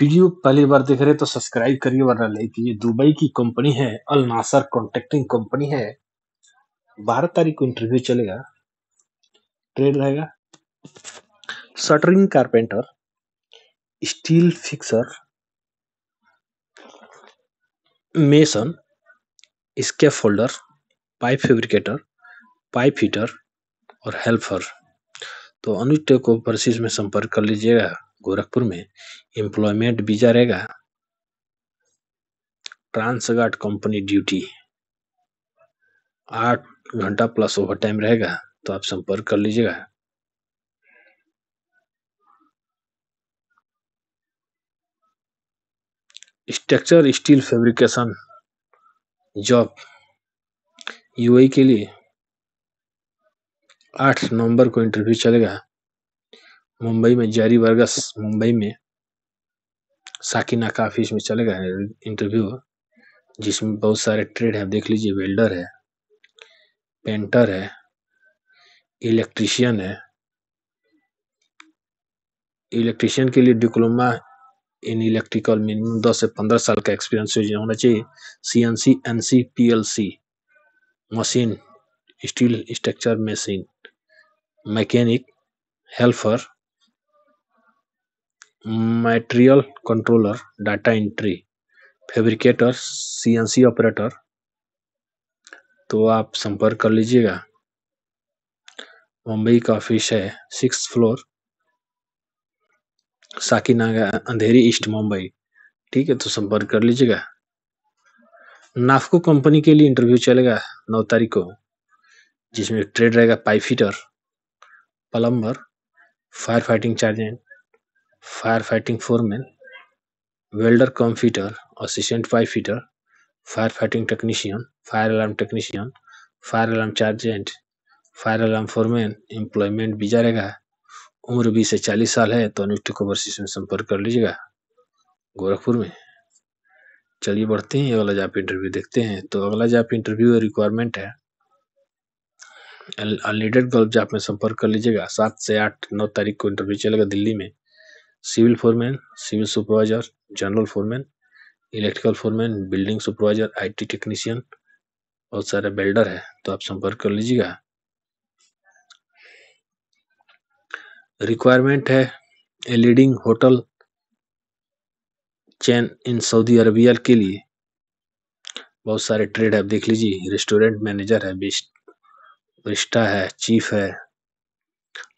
video पहली बार देख रहे तो सब्सक्राइब करिए वरना लाइक कीजिए दुबई की कंपनी है अल नासर कॉन्ट्रेक्टिंग कंपनी है बारह तारीख को इंटरव्यू चलेगा ट्रेड रहेगा shuttering carpenter steel fixer mason scaffolder pipe fabricator pipe heater और हेल्पर तो अनु टेको परसिस में संपर्क कर लीजिएगा गोरखपुर में एम्प्लॉयमेंट वीजा रहेगा ट्रांसगार्ड कंपनी ड्यूटी आठ घंटा प्लस ओवर टाइम रहेगा तो आप संपर्क कर लीजिएगा structure steel fabrication job UI के लिए आठ नवंबर को इंटरव्यू चलेगा मुंबई में जेरी वर्गस मुंबई में साकिना का ऑफिस में चले गए इंटरव्यू जिसमें बहुत सारे ट्रेड है देख लीजिए वेल्डर है पेंटर है इलेक्ट्रिशियन है इलेक्ट्रिशियन के लिए डिप्लोमा इन इलेक्ट्रिकल मिनिमम दस से पंद्रह साल का एक्सपीरियंस होना चाहिए C N C N C P L C machine steel structure machine mechanic helper material controller data entry fabricator cnc operator तो आप संपर्क कर लीजिएगा मुंबई का ऑफिस है six floor Sakinaka Andheri East Mumbai ठीक है तो संपर्क कर लीजिएगा नाफको कंपनी के लिए इंटरव्यू चलेगा नौ तारीख को जिसमें ट्रेड रहेगा pipe fitter plumber fire fighting chargehand fire fighting foreman welder cum fitter assistant pipe fitter fire fighting technician fire alarm technician fire alarm chargehand fire alarm foreman employment भी रहेगा उम्र बीस से चालीस साल है तो नियुक्ति को वर्षिस में संपर्क कर लीजिएगा गोरखपुर में चलिए बढ़ते हैं अगला जाप इंटरव्यू देखते हैं तो अगला जाप इंटरव्यू रिक्वायरमेंट है अनलिडेड गल्फ जाप में संपर्क कर लीजिएगा सात से आठ नौ तारीख को इंटरव्यू चलेगा दिल्ली में civil foreman civil supervisor general foreman electrical foreman building supervisor IT technician बहुत सारे बिल्डर है तो आप संपर्क कर लीजिएगा रिक्वायरमेंट है a leading hotel chain in Saudi Arabia के लिए बहुत सारे ट्रेड है आप देख लीजिए रेस्टोरेंट मैनेजर है रिश्ता है चीफ है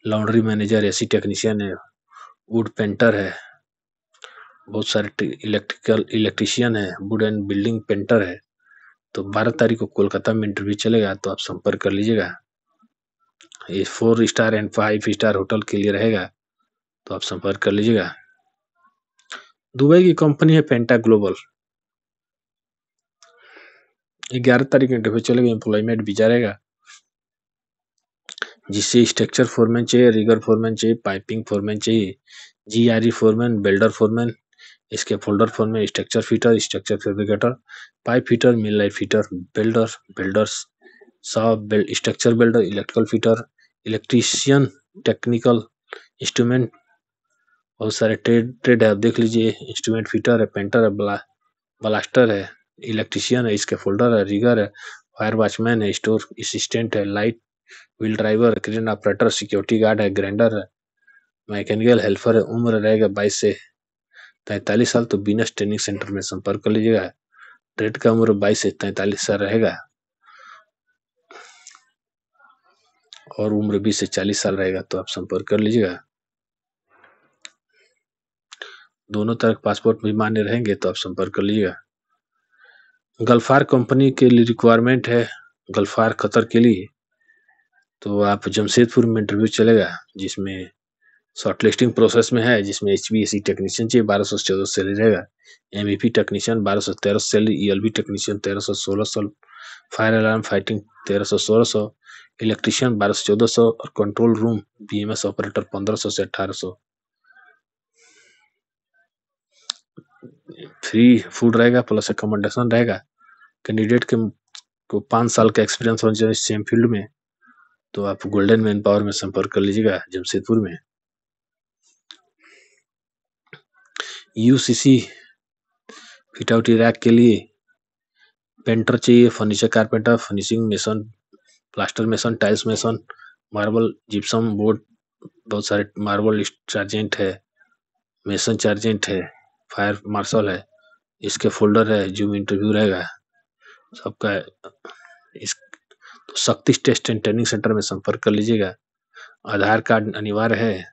लॉन्ड्री मैनेजर एसी टेक्नीशियन है वुड पेंटर है बहुत सारे इलेक्ट्रिकल इलेक्ट्रिशियन है वुड एंड बिल्डिंग पेंटर है तो बारह तारीख को कोलकाता में इंटरव्यू चलेगा तो आप संपर्क कर लीजिएगा ये four star and five star hotel के लिए रहेगा तो आप संपर्क कर लीजिएगा दुबई की कंपनी है पेंटा ग्लोबल ग्यारह तारीख को इंटरव्यू चलेगा एम्प्लॉयमेंट जा रहेगा जिससे स्ट्रक्चर फोरमैन चाहिए रिगर फोरमैन चाहिए पाइपिंग फोरमैन चाहिए G R E foreman welder foreman scaffolder foreman structure fitter structure fabricator pipe fitter millwright fitter builder welders सब structure builder electrical fitter electrician technical instrument बहुत सारे trade trade है देख लीजिए instrument fitter है painter है ब्ला blaster है electrician है इसके फोल्डर है रिगर है फायर वॉचमैन है स्टोर असिस्टेंट है light wheel driver crane operator security guard है ग्रैंडर है मैकेनिकल हेल्पर है उम्र रहेगा बाईस से तैतालीस साल तो बिजनेस ट्रेनिंग सेंटर में संपर्क कर लीजिएगा ट्रेड का उम्र बाईस से तैतालीस साल रहेगा और उम्र बीस से चालीस साल रहेगा तो आप संपर्क कर लीजिएगा दोनों तरह के पासपोर्ट भी मान्य रहेंगे तो आप संपर्क कर लीजिएगा गल्फार कंपनी के लिए रिक्वायरमेंट है गल्फार खतर के लिए तो आप जमशेदपुर में इंटरव्यू चलेगा जिसमें शॉर्टलिस्टिंग प्रोसेस में है जिसमें H B S C technician चाहिए बारह सौ चौदह सैलरी रहेगा एम ई पी टेक्नीशियन बारह सौ तेरह salary E L B technician तेरह सौ सोलह सौ फायर अलार्म फाइटिंग तेरह सौ सोलह सौ इलेक्ट्रीशियन बारह सौ चौदह सौ और control room B M S operator पंद्रह सौ से अठारह सौ फ्री फूड रहेगा प्लस एकोमोडेशन रहेगा कैंडिडेट के को पाँच साल का एक्सपीरियंस होना चाहिए सेम फील्ड में तो आप गोल्डन मैन पावर में संपर्क कर लीजिएगा जमशेदपुर में यूसीसी फिट आउट इराक के लिए पेंटर चाहिए furniture carpenter furnishing mason plaster mason tiles mason marble gypsum board बहुत सारे मार्बल चार्जेंट है मेसन चार्जेंट है फायर मार्शल है इसके फोल्डर है जूम इंटरव्यू रहेगा सबका इस तो शक्ति टेस्ट एंड ट्रेनिंग सेंटर में संपर्क कर लीजिएगा आधार कार्ड अनिवार्य है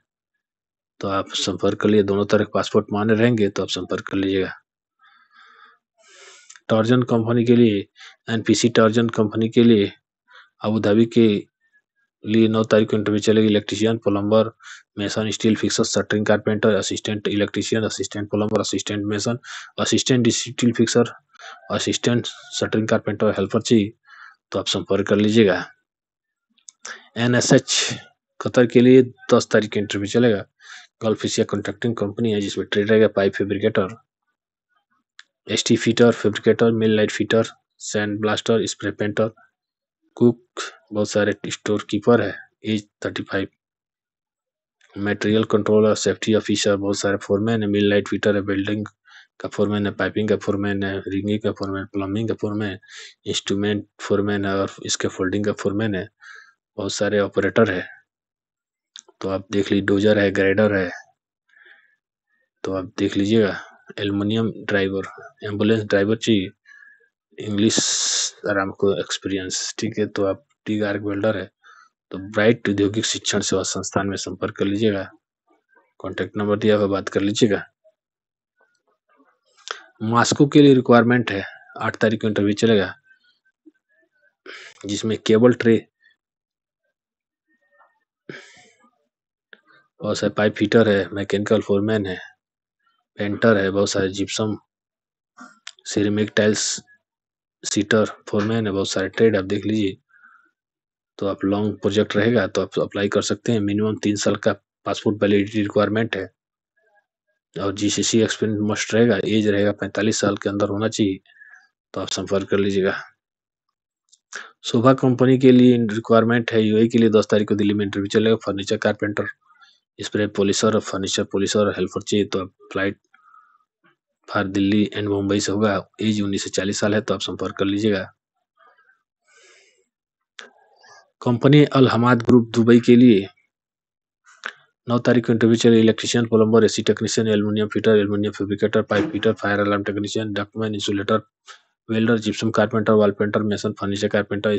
तो आप संपर्क कर लिए दोनों तरह के पासपोर्ट मान्य रहेंगे तो आप संपर्क कर लीजिएगा टॉर्जन कंपनी के लिए एनपीसी टॉर्जन कंपनी के लिए अबू धाबी के लिए नौ तारीख को इंटरव्यू चलेगी electrician plumber mason steel fixer shuttering carpenter assistant electrician assistant plumber assistant mason assistant steel fixer assistant shuttering carpenter helper चाहिए तो आप संपर्क कर लीजिएगा एन एस एच कतर के लिए दस तारीख का इंटरव्यू चलेगा गल्फ एशिया कॉन्ट्रैक्टिंग कंपनी है जिसमें ट्रेड रहेगा pipe fabricator S T fitter fabricator millwright fitter sand blaster spray painter cook बहुत सारे स्टोर कीपर है age thirty five material controller safety officer बहुत सारे फोरमैन है मिल लाइट फीटर है बिल्डिंग का फोरमैन है पाइपिंग का फोरमैन है रिंगिंग का फोरमैन प्लम्बिंग का फोरमैन इंस्ट्रूमेंट फोरमैन है और इसके फोल्डिंग का फोरमैन है बहुत सारे ऑपरेटर है तो आप देख लीजिए डोजर है ग्राइडर है तो आप देख लीजिएगा एलमिनियम ड्राइवर एम्बुलेंस ड्राइवर चाहिए इंग्लिश आराम को एक्सपीरियंस ठीक है तो आप टी गार्क वेल्डर है तो ब्राइट औद्योगिक शिक्षण सेवा संस्थान में संपर्क कर लीजिएगा कॉन्टेक्ट नंबर दिया हुआ बात कर लीजिएगा मास्को के लिए रिक्वायरमेंट है आठ तारीख को इंटरव्यू चलेगा जिसमें केबल ट्रे बहुत सारे पाइप फिटर है मैकेनिकल फोरमैन है पेंटर है बहुत सारे gypsum ceramic tiles setter foreman है बहुत सारे ट्रेड आप देख लीजिए तो आप लॉन्ग प्रोजेक्ट रहेगा तो आप अप्लाई कर सकते हैं मिनिमम तीन साल का पासपोर्ट वैलिडिटी रिक्वायरमेंट है और G C C experience must रहेगा एज रहेगा पैंतालीस साल के अंदर होना चाहिए तो आप संपर्क कर लीजिएगा शोभा कंपनी के लिए रिक्वायरमेंट है यूए के लिए दस तारीख को दिल्ली में इंटरव्यू चलेगा फर्नीचर कारपेंटर स्प्रे पॉलिसर और फर्नीचर पॉलिसर और हेल्पर चाहिए तो आप flight for Delhi and Mumbai से होगा एज उन्नीस से चालीस साल है तो आप संपर्क कर लीजिएगा कंपनी अलहमाद ग्रुप दुबई के लिए नौ तारीख को इंटरव्यू चल electrician plumber AC technician aluminium fitter aluminium fabricator pipe fitter fire alarm technician document insulator welder gypsum carpenter wall painter mason furniture carpenter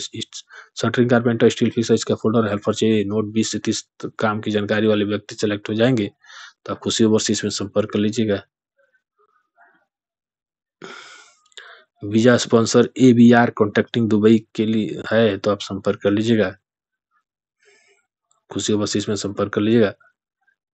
shuttering carpenter steel fixer scaffolder helper चाहिए note बीस से तीस काम की जानकारी वाले व्यक्ति select हो जाएंगे तो आप खुशी ओवरसीज इसमें संपर्क कर लीजिएगा visa sponsor A B R contracting Dubai के लिए है तो आप संपर्क कर लीजिएगा खुशी ओवरसीज इसमें संपर्क कर लीजिएगा